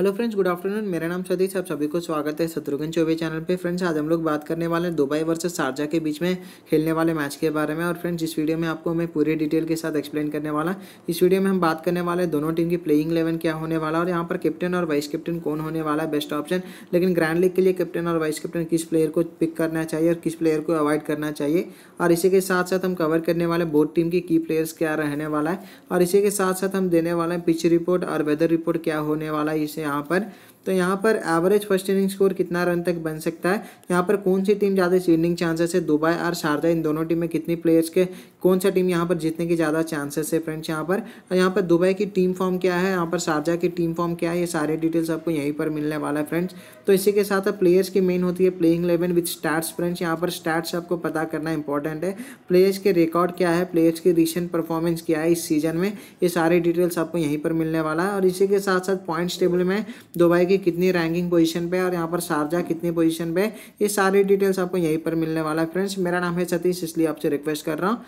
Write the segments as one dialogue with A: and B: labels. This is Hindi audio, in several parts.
A: हेलो फ्रेंड्स गुड आफ्टरनून मेरा नाम सतीश आप सभी को स्वागत है शत्रुघ्न चौबे चैनल पे फ्रेंड्स आज हम लोग बात करने वाले हैं दुबई वर्सेस शारजा के बीच में खेलने वाले मैच के बारे में और फ्रेंड्स इस वीडियो में आपको मैं पूरी डिटेल के साथ एक्सप्लेन करने वाला इस वीडियो में हम बात करने वाले दोनों टीम की प्लेइंग इलेवन क्या होने वाला और यहाँ पर कैप्टन और वाइस कैप्टन कौन होने वाला है बेस्ट ऑप्शन लेकिन ग्रैंड लीग के लिए कैप्टन और वाइस कैप्टन किस प्लेयर को पिक करना चाहिए और किस प्लेयर को अवॉइड करना चाहिए और इसी के साथ साथ हम कवर करने वाले बोर्ड टीम की की प्लेयर्स क्या रहने वाला है और इसी के साथ साथ हम देने वाले हैं पिच रिपोर्ट और वेदर रिपोर्ट क्या होने वाला है इसे यहाँ पर तो यहाँ पर एवरेज फर्स्ट इनिंग स्कोर कितना रन तक बन सकता है यहाँ पर कौन सी टीम ज़्यादा विनिंग चांसेस है दुबई और शारजा इन दोनों टीम में कितनी प्लेयर्स के कौन सा टीम यहाँ पर जीतने की ज़्यादा चांसेस है फ्रेंड्स यहाँ पर और यहाँ पर दुबई की टीम फॉर्म क्या है यहाँ पर शारजा की टीम फॉर्म क्या है ये सारे डिटेल्स आपको यहीं पर मिलने वाला है फ्रेंड्स तो इसी के साथ प्लेयर्स की मेन होती है playing eleven with starts friends यहाँ पर स्टार्ट्स आपको पता करना इंपॉर्टेंट है प्लेयर्स के रिकॉर्ड क्या है प्लेयर्स की रिसेंट परफॉर्मेंस क्या है इस सीजन में ये सारे डिटेल्स आपको यहीं पर मिलने वाला है और इसी के साथ साथ पॉइंट्स टेबल में दुबई की ये कितनी रैंकिंग पोजीशन पे और यहाँ पर शारजा कितनी पोजीशन पे ये सारी डिटेल्स आपको यहीं पर मिलने वाला है फ्रेंड्स मेरा नाम है सतीश इसलिए आपसे रिक्वेस्ट कर रहा हूँ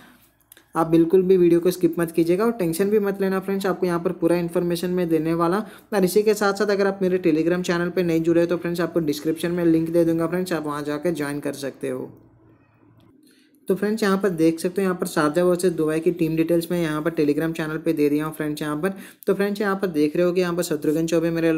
A: आप बिल्कुल भी वीडियो को स्किप मत कीजिएगा और टेंशन भी मत लेना फ्रेंड्स आपको यहाँ पर पूरा इन्फॉर्मेशन मैं देने वाला और इसी के साथ साथ अगर आप मेरे टेलीग्राम चैनल पर नहीं जुड़े तो फ्रेंड्स आपको डिस्क्रिप्शन में लिंक दे दूंगा फ्रेंड्स आप वहाँ जाकर ज्वाइन कर सकते हो तो फ्रेंड्स यहाँ पर देख सकते हो यहाँ पर शारजा वर्सेज दुबई की टीम डिटेल्स मैं यहाँ पर टेलीग्राम चैनल पे दे दिया हूँ फ्रेंड्स यहाँ पर तो फ्रेंड्स यहाँ पर देख रहे हो कि यहाँ पर शत्रुघ्न चौबे मेरे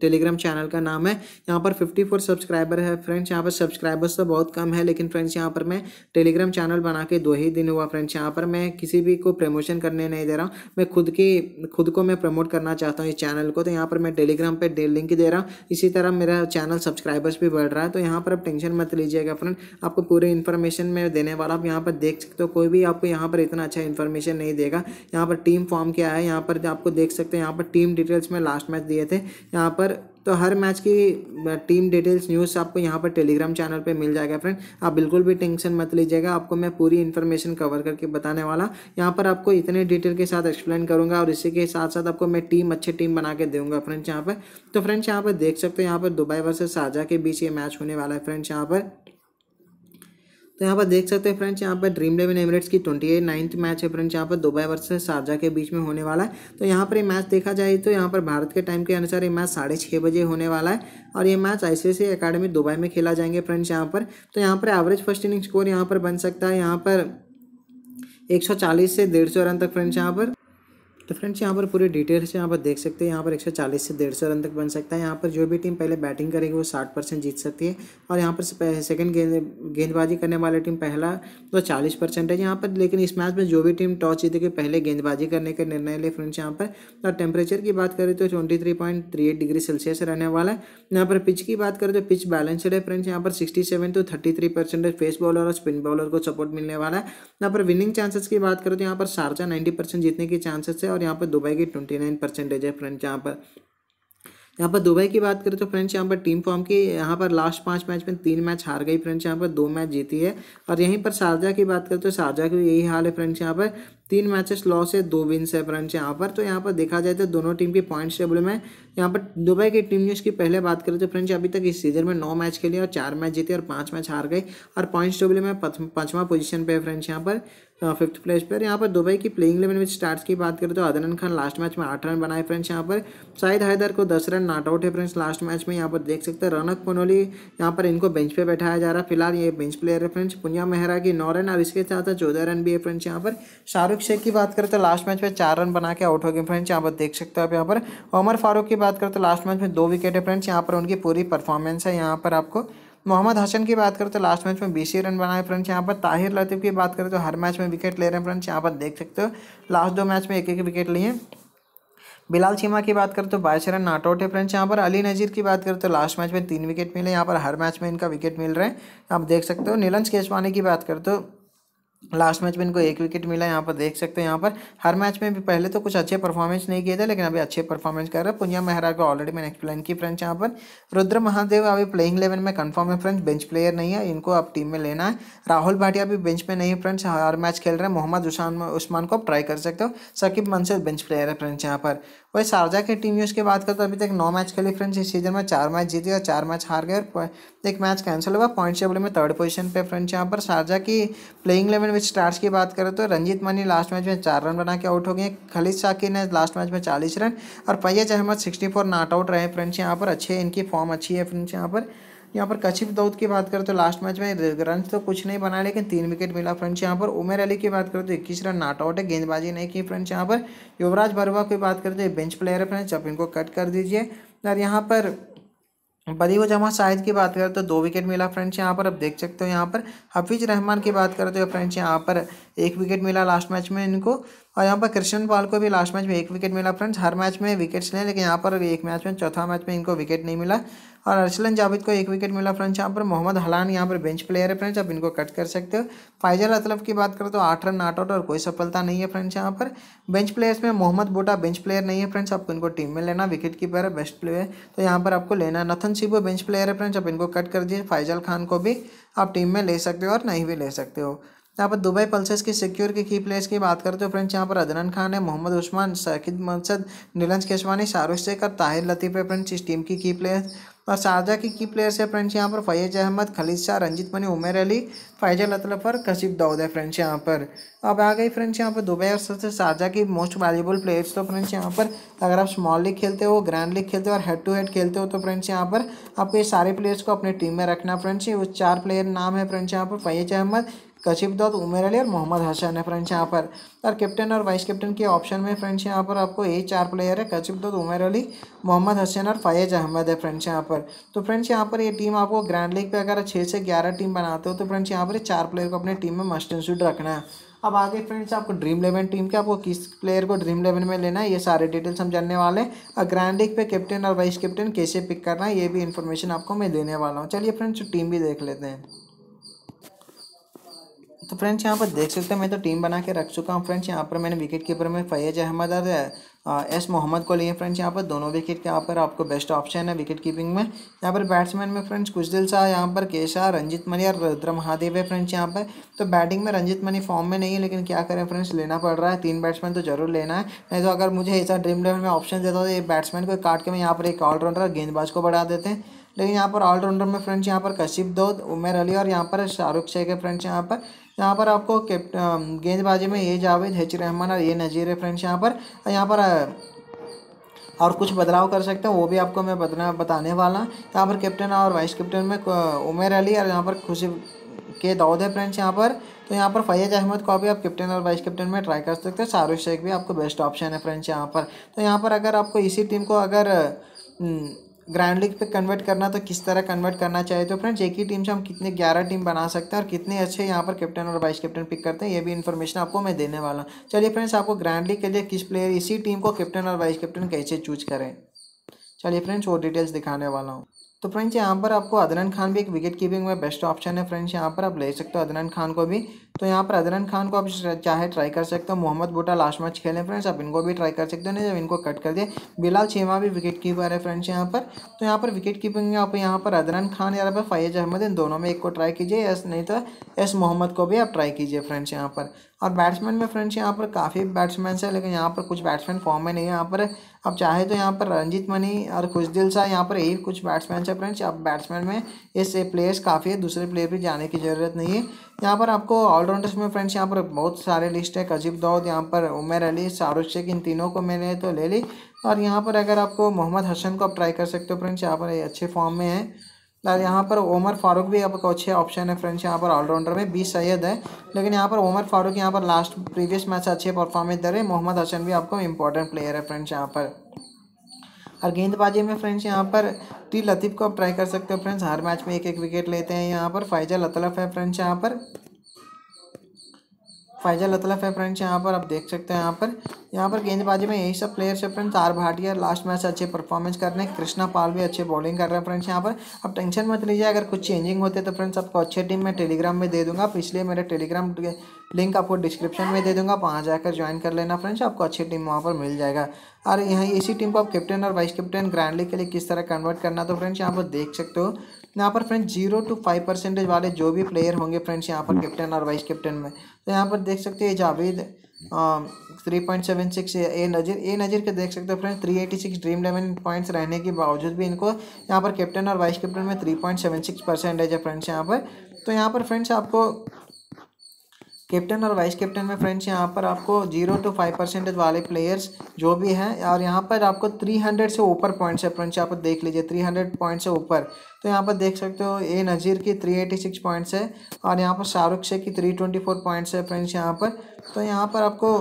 A: टेलीग्राम चैनल का नाम है यहाँ पर फिफ्टी फोर सब्सक्राइबर है फ्रेंड्स यहाँ पर सब्सक्राइबर्स तो बहुत कम है लेकिन फ्रेंड्स यहाँ पर मैं टेलीग्राम चैनल बना के दो ही दिन हुआ फ्रेंड्स यहाँ पर मैं किसी भी को प्रमोशन करने नहीं दे रहा हूँ मैं खुद की खुद को मैं प्रमोट करना चाहता हूँ इस चैनल को तो यहाँ पर मैं टेलीग्राम पर लिंक दे रहा हूँ इसी तरह मेरा चैनल सब्सक्राइबर्स भी बढ़ रहा है तो यहाँ पर आप टेंशन मत लीजिएगा फ्रेंड आपको पूरी इन्फॉर्मेशन मैं देने वाला आप यहाँ पर देख सकते हो कोई भी आपको यहाँ पर इतना अच्छा इन्फॉर्मेशन नहीं देगा यहाँ पर टीम फॉर्म क्या है यहाँ पर आपको देख सकते हैं यहाँ पर टीम डिटेल्स में लास्ट मैच दिए थे यहाँ पर तो हर मैच की टीम डिटेल्स न्यूज़ आपको यहाँ पर टेलीग्राम चैनल पे मिल जाएगा फ्रेंड आप बिल्कुल भी टेंशन मत लीजिएगा आपको मैं पूरी इन्फॉर्मेशन कवर करके बताने वाला यहाँ पर आपको इतने डिटेल के साथ एक्सप्लेन करूँगा और इसी के साथ साथ आपको मैं टीम अच्छे टीम बना के दूँगा फ्रेंड्स यहाँ पर तो फ्रेंड्स यहाँ पर देख सकते हो यहाँ पर दुबई वर्सेज साजा के बीच ये मैच होने वाला है फ्रेंड्स यहाँ पर तो यहाँ पर देख सकते हैं फ्रेंड्स यहाँ पर ड्रीम इलेवन एमिरेट्स की ट्वेंटी एट नाइन्थ मैच है फ्रेंड्स यहाँ पर दुबई वर्सेस शारजा के बीच में होने वाला है तो यहाँ पर ये मैच देखा जाए तो यहाँ पर भारत के टाइम के अनुसार ये मैच साढ़े छः बजे होने वाला है और ये मैच आईसीसी अकेडमी दुबई में खेला जाएंगे फ्रेंड्स यहाँ पर तो यहाँ पर एवरेज फर्स्ट इनिंग स्कोर यहाँ पर बन सकता है यहाँ पर एक से डेढ़ रन तक फ्रेंड्स यहाँ पर तो फ्रेंड्स यहाँ पर पूरे डिटेल्स यहाँ पर देख सकते हैं यहाँ पर 140 से डेढ़ सौ रन तक बन सकता है यहाँ पर जो भी टीम पहले बैटिंग करेगी वो 60 परसेंट जीत सकती है और यहाँ पर सेकंड गेंद गेंदबाजी करने वाली टीम पहला तो 40 परसेंट है यहाँ पर लेकिन इस मैच में जो भी टीम टॉस जीतेगी पहले गेंदबाजी करने का निर्णय ले फ्रेंड्स यहाँ पर और टेम्परेचर की बात करें तो ट्वेंटी डिग्री सेल्सियस रहने वाला है यहाँ पर पिच की बात करें तो पिच बैलेंसड है फ्रेंड्स यहाँ पर सिक्सटी तो थर्टी परसेंटेज फेस बॉलर और स्पिन बॉलर को सपोर्ट मिलने वाला है यहाँ पर विनिंग चांसेस की बात करें तो यहाँ पर शारजा नाइन्टी जीतने के चांसेस है और और यहाँ पर दुबई की ट्वेंटी नाइन परसेंटेज है फ्रेंड्स यहाँ पर यहाँ पर दुबई की बात करें तो फ्रेंड्स यहाँ पर टीम फॉर्म की यहाँ पर लास्ट पांच मैच में तीन मैच हार गई फ्रेंड्स यहाँ पर दो मैच जीती है और यहीं पर शारजा की बात करें तो शारजा की यही हाल है फ्रेंड्स यहाँ पर तीन मैचेस लॉस है दो विन से रन यहाँ पर तो यहाँ पर देखा जाए तो दोनों टीम के पॉइंट्स टेबल में यहाँ पर दुबई की टीम न्यूज़ की पहले बात करें तो फ्रेंड्स अभी तक इस सीजन में नौ मैच खेले और चार मैच जीते और पांच मैच हार गए और पॉइंट्स टेबल में पांचवा पोजीशन पे है फ्रेंड्स यहाँ पर फिफ्थ प्लेस पर यहाँ पर दुबई की प्लेइंग इलेवन में स्टार्ट की बात करें तो अदनन खान लास्ट मैच में आठ रन बनाए फ्रेंड्स यहाँ पर शाहिद हैदर को दस रन नॉट आउट है फ्रेंड्स लास्ट मैच में यहाँ पर देख सकते हैं रौनक पनोली यहाँ पर इनको बेंच पर बैठाया जा रहा है फिलहाल ये बेंच प्लेयर है फ्रेंड्स पुनिया मेहरा की नौ रन और इसके साथ चौदह रन भी है फ्रेंड्स यहाँ पर शाहरुख अभिषेक की बात करें तो लास्ट मैच में चार रन बना के आउट हो गए फ्रेंड्स यहाँ पर देख सकते हो आप यहाँ पर उमर फारूक की बात करें तो लास्ट मैच में दो विकेट है फ्रेंड्स यहाँ पर उनकी पूरी परफॉर्मेंस है यहाँ पर आपको मोहम्मद हसन की बात करें तो लास्ट मैच में बीस रन बनाए फ्रेंड्स यहाँ पर ताहिर लतीफ़ की बात करें तो हर मैच में विकेट ले रहे हैं फ्रेंड्स यहाँ पर देख सकते हो लास्ट दो मैच में एक एक विकेट लिए बिलाल चीमा की बात करें तो बाईस रन नॉट आउट है फ्रेंड्स यहाँ पर अली नज़ीर की बात करें तो लास्ट मैच में तीन विकेट मिले यहाँ पर हर मैच में इनका विकेट मिल रहा है आप देख सकते हो नीलंश केसवानी की बात करें तो लास्ट मैच में इनको एक विकेट मिला यहाँ पर देख सकते हैं यहाँ पर हर मैच में भी पहले तो कुछ अच्छे परफॉर्मेंस नहीं किए थे लेकिन अभी अच्छे परफॉर्मेंस कर रहे हैं पुनिया मेहरा को ऑलरेडी मैंने एक्सप्लेन की फ्रेंड्स यहाँ पर रुद्र महादेव अभी प्लेइंग इलेवन में कंफर्म है फ्रेंड्स बेंच प्लेयर नहीं है इनको अब टीम में लेना है राहुल भाटिया भी बेंच में नहीं है फ्रेंड्स हर मैच खेल रहे हैं मोहम्मद उस्मान को आप ट्राई कर सकते हो सकीब मंसूर बेंच प्लेयर है फ्रेंड्स यहाँ पर वही शारजा की टीम यूज़ की बात करें तो अभी तक नौ मैच खेली फ्रेंड्स इस सीजन में चार मैच जीती और चार मैच हार गए और एक मैच कैंसिल हुआ पॉइंट टेबल में थर्ड पोजीशन पे फ्रेंड्स यहाँ पर शारजा की प्लेइंग इलेवन विच स्टार्स की बात करें तो रंजीत मनी लास्ट मैच में चार रन बना के आउट हो गए खलीद शाकिर ने लास्ट मैच में चालीस रन और पैयज Ahmed sixty four not out रहे फ्रेंड्स यहाँ पर अच्छे इनकी फॉर्म अच्छी है फ्रेंड्स यहाँ पर यहाँ पर कशिफ दाऊद की बात करें तो लास्ट मैच में रन तो कुछ नहीं बनाया लेकिन तीन विकेट मिला फ्रेंड्स यहाँ पर उमेर अली की बात करें तो इक्कीस रन नॉट आउट है गेंदबाजी नहीं की फ्रेंड्स यहाँ पर युवराज बरुआ की बात करें तो बेंच प्लेयर है फ्रेंड्स अब इनको कट कर दीजिए और यहाँ पर बदीव जमा शाहिद की बात करें तो दो विकेट मिला फ्रेंड्स यहाँ पर अब देख सकते हो यहाँ पर हफीज़ रहमान की बात करें तो फ्रेंड्स यहाँ पर एक विकेट मिला लास्ट मैच में इनको और यहाँ पर कृष्ण पाल को भी लास्ट मैच में एक विकेट मिला फ्रेंड्स हर मैच में विकेट्स लें लेकिन यहाँ पर एक मैच में चौथा मैच में इनको विकेट नहीं मिला और अरसलन जावेद को एक विकेट मिला फ्रेंड्स यहाँ पर मोहम्मद हलान यहाँ पर बेंच प्लेयर है फ्रेंड्स आप इनको कट कर सकते हो फाइजल अतलफ की बात करें तो आठ रन नॉट आउट और कोई सफलता नहीं है फ्रेंड्स यहाँ पर बेंच प्लेयर्स में मोहम्मद बोटा बेंच प्लेयर नहीं है फ्रेंड्स आपको इनको टीम में लेना विकेट कीपर है बेस्ट प्लेयर तो यहाँ पर आपको लेना नथन सिबो बेंच प्लेयर है फ्रेंड्स आप इनको कट कर दीजिए फाइजल खान को भी आप टीम में ले सकते हो और नहीं भी ले सकते हो यहाँ पर दुबई पल्सर्स की सिक्योर की की प्लेयर्स की बात करते हो फ्रेंड्स यहाँ पर अदनान खान है मोहम्मद उस्मान साकिद मनसद नीलंज केशवानी शाहरुख शेखर ताहिर लतीफ़ है फ्रेंड्स इस टीम की की प्लेयर्स और शारजा की की प्लेयर्स है फ्रेंड्स यहाँ पर फैज़ अहमद खलीद शाह रंजित मनी उमेर अली फैजल और कशिफ दाऊद है फ्रेंड्स यहाँ पर अब आ गई फ्रेंड्स यहाँ पर दुबई और सबसे शारजा की मोस्ट वैल्यूबल प्लेयर्स तो फ्रेंड्स यहाँ पर अगर आप स्मॉल लीग खेलते हो ग्रैंड लीग खेलते हो और हेड टू हेड खेलते हो तो फ्रेंड्स यहाँ पर आपको ये सारे प्लेयर्स को अपने टीम में रखना फ्रेंड्स वो चार प्लेयर नाम है फ्रेंड्स यहाँ पर फैज अहमद कशिप दत्त उमेर अली और मोहम्मद हसन है फ्रेंड्स यहाँ पर और कैप्टन और वाइस कैप्टन के ऑप्शन में फ्रेंड्स यहाँ पर आपको ये चार प्लेयर है कशिप दत्त उमेर अली मोहम्मद हसन और फैज़ अहमद है फ्रेंड्स यहाँ पर तो फ्रेंड्स यहाँ पर ये टीम आपको ग्रैंड लीग पे अगर छः से ग्यारह टीम बनाते हो तो फ्रेंड्स यहाँ पर चार प्लेयर को अपने टीम में मस्ट एंड शूट रखना है अब आगे फ्रेंड्स आपको ड्रीम इलेवन टीम के आपको किस प्लेयर को ड्रीम इलेवन में लेना है ये सारे डिटेल्स हम जानने वाले हैं और ग्रैंड लीग पे कैप्टन और वाइस कैप्टन कैसे पिक करना है ये भी इन्फॉर्मेशन आपको मैं देने वाला हूँ चलिए फ्रेंड्स टीम भी देख लेते हैं तो फ्रेंड्स यहाँ पर देख सकते हैं मैं तो टीम बना के रख चुका हूँ फ्रेंड्स यहाँ पर मैंने विकेट कीपर में फैज अहमद और एस मोहम्मद को लिए फ्रेंड्स यहाँ पर दोनों विकेट के यहाँ पर आपको बेस्ट ऑप्शन है विकेट कीपिंग में यहाँ पर बैट्समैन में फ्रेंड्स कुछ दिल सा यहाँ पर केशा रंजित मनी और रुद्र महादेव है फ्रेंड्स यहाँ पर तो बैटिंग में रंजित मनी फॉर्म में नहीं है लेकिन क्या करें फ्रेंड्स लेना पड़ रहा है तीन बैट्समैन तो जरूर लेना है नहीं तो अगर मुझे ऐसा ड्रीम इलेवन में ऑप्शन देता तो ये बैट्समैन को काट के मैं यहाँ पर एक ऑलराउंडर गेंदबाज को बढ़ा देते हैं लेकिन यहाँ पर ऑलराउंडर में फ्रेंड्स यहाँ पर कशिप दौद उमेर अली और यहाँ पर शाहरुख शेख है फ्रेंड्स यहाँ पर यहाँ पर आपको गेंदबाजी में ए जावेद हेच रहमान और ए नज़ीर है फ्रेंड्स यहाँ पर यहाँ पर और कुछ बदलाव कर सकते हैं वो भी आपको मैं बदला बताने वाला हूँ यहाँ पर कैप्टन और वाइस कैप्टन में उमेर अली और यहाँ पर खुशी के दाऊद है फ्रेंड्स यहाँ पर तो यहाँ पर फैज़ अहमद को भी आप कैप्टन और वाइस कैप्टन में ट्राई कर सकते हैं शाहरुख शेख भी आपको बेस्ट ऑप्शन है फ्रेंड्स यहाँ पर तो यहाँ पर अगर आपको इसी टीम को अगर ग्रैंड लीग पे कन्वर्ट करना तो किस तरह कन्वर्ट करना चाहिए तो फ्रेंड्स एक ही टीम से हम कितने ग्यारह टीम बना सकते हैं और कितने अच्छे यहाँ पर कैप्टन और वाइस कैप्टन पिक करते हैं ये भी इन्फॉर्मेशन आपको मैं देने वाला हूँ चलिए फ्रेंड्स आपको ग्रैंड लीग के लिए किस प्लेयर इसी टीम को कैप्टन और वाइस कैप्टन कैसे चूज करें चलिए फ्रेंड्स वो डिटेल्स दिखाने वाला हूँ तो फ्रेंड्स यहाँ पर आपको अदनान खान भी एक विकेट कीपिंग में बेस्ट ऑप्शन है फ्रेंड्स यहाँ पर आप ले सकते हो अदनान खान को भी तो यहाँ पर अजरन खान को आप चाहे ट्राई कर सकते हो मोहम्मद बुटा लास्ट मैच खेलें फ्रेंड्स आप इनको भी ट्राई कर सकते हो नहीं जब तो इनको कट कर दिए बिलाल छेमा भी विकेट कीपर है फ्रेंड्स यहाँ पर तो यहाँ पर विकेट कीपिंग आप यहाँ पर अदरन खान या फिर फैज अहमद इन दोनों में एक को ट्राई कीजिए एस नहीं तो एस मोहम्मद को भी आप ट्राई कीजिए फ्रेंड्स यहाँ पर और बैट्समैन में फ्रेंड्स यहाँ पर काफ़ी बैट्समैन है लेकिन यहाँ पर कुछ बैट्समैन फॉर्म में नहीं है यहाँ पर आप चाहे तो यहाँ पर रंजित मनी और खुशदिल सा यहाँ पर यही कुछ बैट्समैन है फ्रेंड्स अब बैट्समैन में इस प्लेयर्स काफ़ी है दूसरे प्लेयर भी जाने की ज़रूरत नहीं है यहाँ पर आपको ऑलराउंडर्स में फ्रेंड्स यहाँ पर बहुत सारे लिस्ट है अजीब दाऊद यहाँ पर उमर अली शाहरुख शेख इन तीनों को मैंने तो ले ली और यहाँ पर अगर आपको मोहम्मद हसन को आप ट्राई कर सकते हो फ्रेंड्स यहाँ पर ये अच्छे फॉर्म में है और यहाँ पर उमर फारूक भी आपको अच्छे ऑप्शन है फ्रेंड्स यहाँ पर ऑलराउंडर में बी सैयद है लेकिन यहाँ पर उमर फारूक यहाँ पर लास्ट प्रीवियस मैच अच्छे परफॉर्मेंस दे रहे मोहम्मद हसन भी आपको इंपॉर्टेंट प्लेयर है फ्रेंड्स यहाँ पर और गेंदबाजी में फ्रेंड्स यहाँ पर टी लतीफ़ को आप ट्राई कर सकते हो फ्रेंड्स हर मैच में एक एक विकेट लेते हैं यहाँ पर फाइजल अतलफ है फ्रेंड्स यहाँ पर फैजल अतलफ है फ्रेंड्स यहाँ पर आप देख सकते हैं यहाँ पर यहाँ पर गेंदबाजी में यही सब प्लेयर्स है friends R Bhatia last match अच्छे परफॉर्मेंस कर रहे हैं कृष्णा पाल भी अच्छे बॉलिंग कर रहे हैं फ्रेंड्स यहाँ पर आप टेंशन मत लीजिए अगर कुछ चेंजिंग होते तो फ्रेंड्स आपको अच्छे टीम में टेलीग्राम में दे दूंगा इसलिए मेरे टेलीग्राम लिंक आपको डिस्क्रिप्शन में दे दूंगा वहाँ जाकर ज्वाइन कर लेना फ्रेंड्स आपको अच्छी टीम वहाँ पर मिल जाएगा और यहाँ इसी टीम को आप कैप्टन और वाइस कैप्टन ग्रैंडली के लिए किस तरह कन्वर्ट करना तो फ्रेंड्स यहाँ पर देख सकते हो यहाँ पर friends zero to five percentage वाले जो भी प्लेयर होंगे फ्रेंड्स यहाँ पर कैप्टन और वाइस कैप्टन में तो यहाँ पर देख सकते हैं Javed three point seven six A Nazir A Nazir के देख सकते हो friends three eighty six Dream eleven points रहने के बावजूद भी इनको यहाँ पर कैप्टन और वाइस कैप्टन में three point seven six percentage है फ्रेंड्स यहाँ पर तो यहाँ पर फ्रेंड्स आपको कैप्टन और वाइस कैप्टन में फ्रेंड्स यहाँ पर आपको जीरो टू फाइव परसेंटेज वाले प्लेयर्स जो भी हैं और यहाँ पर आपको थ्री हंड्रेड से ऊपर पॉइंट्स है फ्रेंड्स यहाँ पर देख लीजिए थ्री हंड्रेड पॉइंट से ऊपर तो यहाँ पर देख सकते हो ए नज़ीर की थ्री एटी सिक्स पॉइंट्स है और यहाँ पर शाहरुख शेख की थ्री ट्वेंटी फोर पॉइंट्स है फ्रेंड्स यहाँ पर तो यहाँ पर आपको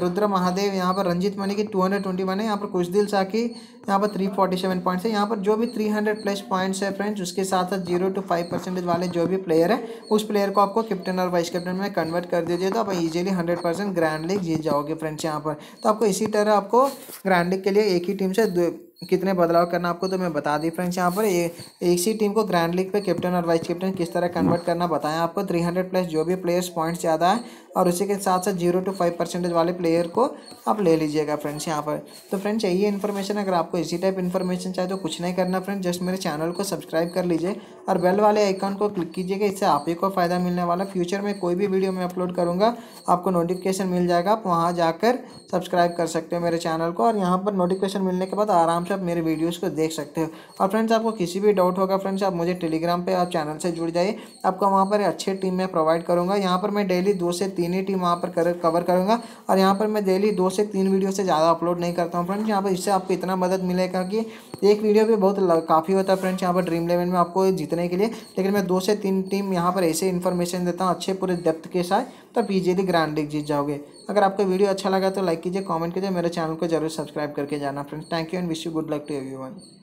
A: रुद्र महादेव यहाँ पर रंजित मनी की टू हंड्रेड ट्वेंटी वन है यहाँ पर कुछ दिल की यहाँ पर थ्री फोर्टी सेवन पॉइंट्स है यहाँ पर जो भी थ्री हंड्रेड प्लस पॉइंट्स है फ्रेंड्स उसके साथ साथ जीरो टू फाइव परसेंटेज वाले जो भी प्लेयर है उस प्लेयर को आपको कैप्टन और वाइस कैप्टन में कन्वर्ट कर दीजिए तो आप easily hundred percent grand league जीत जाओगे फ्रेंड्स यहाँ पर तो आपको इसी तरह आपको ग्रैंड लीग के लिए एक ही टीम से कितने बदलाव करना आपको तो मैं बता दी फ्रेंड्स यहाँ पर ए, एक सी टीम को ग्रैंड लीग पे कैप्टन और वाइस कैप्टन किस तरह कन्वर्ट करना बताया आपको 300 प्लस जो भी प्लेयर्स पॉइंट्स ज़्यादा है और उसी के साथ साथ जीरो टू फाइव परसेंटेज वाले प्लेयर को आप ले लीजिएगा फ्रेंड्स यहाँ पर तो फ्रेंड्स यही इन्फॉर्मेशन अगर आपको इसी टाइप इन्फॉर्मेशन चाहिए तो कुछ नहीं करना फ्रेंड्स जस्ट मेरे चैनल को सब्सक्राइब कर लीजिए और बेल वाले आइकॉन को क्लिक कीजिएगा इससे आप ही को फ़ायदा मिलने वाला फ्यूचर में कोई भी वीडियो मैं अपलोड करूँगा आपको नोटिफिकेशन मिल जाएगा आप वहाँ जाकर सब्सक्राइब कर सकते हो मेरे चैनल को और यहाँ पर नोटिफिकेशन मिलने के बाद आराम से आप मेरे वीडियोज़ को देख सकते हो और फ्रेंड्स आपको किसी भी डाउट होगा फ्रेंड्स आप मुझे टेलीग्राम पर आप चैनल से जुड़ जाइए आपको वहाँ पर अच्छे टीम में प्रोवाइड करूँगा यहाँ पर मैं डेली दो से तीन तीन ही टीम वहाँ पर कर कवर करूँगा और यहाँ पर मैं डेली दो से तीन वीडियो से ज़्यादा अपलोड नहीं करता हूँ फ्रेंड्स यहाँ पर इससे आपको इतना मदद मिलेगा कि एक वीडियो भी बहुत काफ़ी होता है फ्रेंड्स यहाँ पर ड्रीम इलेवन में आपको जीतने के लिए लेकिन मैं दो से तीन टीम यहाँ पर ऐसे इन्फॉर्मेशन देता हूँ अच्छे पूरे डेप्थ के साथ तब इजीली ग्रैंड लीग जीत जाओगे अगर आपको वीडियो अच्छा लगा तो लाइक कीजिए कमेंट कीजिए मेरे चैनल को जरूर सब्सक्राइब करके जाना friends thank you and wish you good luck to everyone